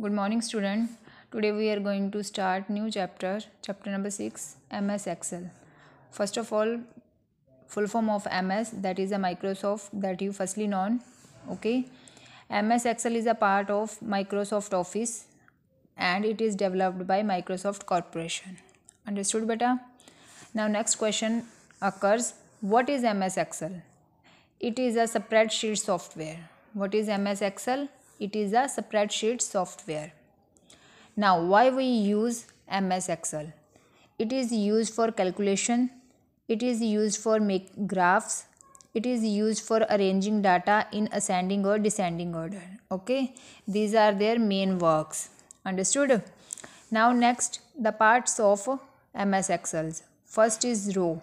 good morning student today we are going to start new chapter chapter number 6 ms excel first of all full form of ms that is a microsoft that you firstly known, okay ms excel is a part of microsoft office and it is developed by microsoft corporation understood beta now next question occurs what is ms excel it is a spreadsheet software what is ms excel it is a spreadsheet software. Now why we use MS Excel? It is used for calculation, it is used for make graphs, it is used for arranging data in ascending or descending order. Okay, these are their main works. Understood? Now next the parts of MS Excel. First is row.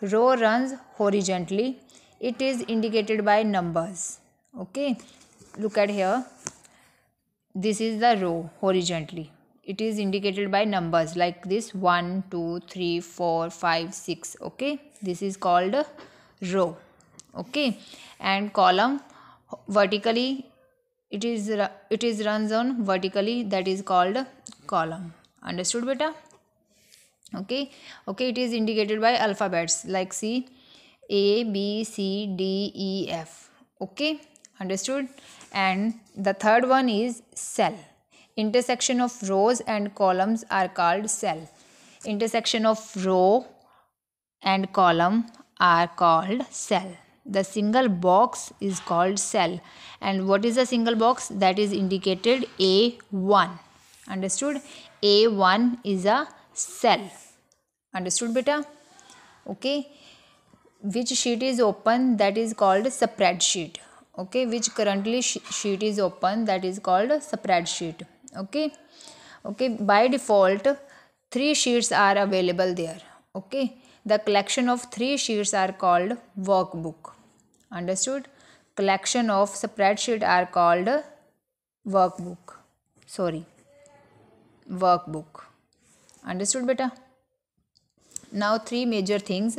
Row runs horizontally. It is indicated by numbers. Okay, look at here this is the row horizontally it is indicated by numbers like this 1 2 3 4 5 6 okay this is called row okay and column vertically it is it is runs on vertically that is called column understood beta okay okay it is indicated by alphabets like c a b c d e f okay understood and the third one is cell intersection of rows and columns are called cell intersection of row and column are called cell the single box is called cell and what is a single box that is indicated a1 understood a1 is a cell understood beta okay which sheet is open that is called spreadsheet okay which currently sheet is open that is called spreadsheet okay okay by default three sheets are available there okay the collection of three sheets are called workbook understood collection of spreadsheet are called workbook sorry workbook understood beta now three major things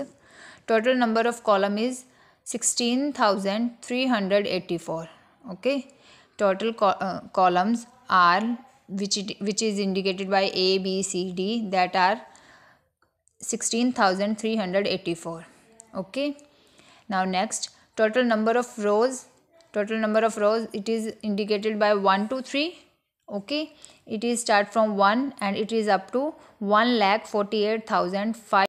total number of column is 16384 okay total co uh, columns are which it, which is indicated by a b c d that are 16384 okay now next total number of rows total number of rows it is indicated by 1 to 3 okay it is start from 1 and it is up to 1 lakh 48500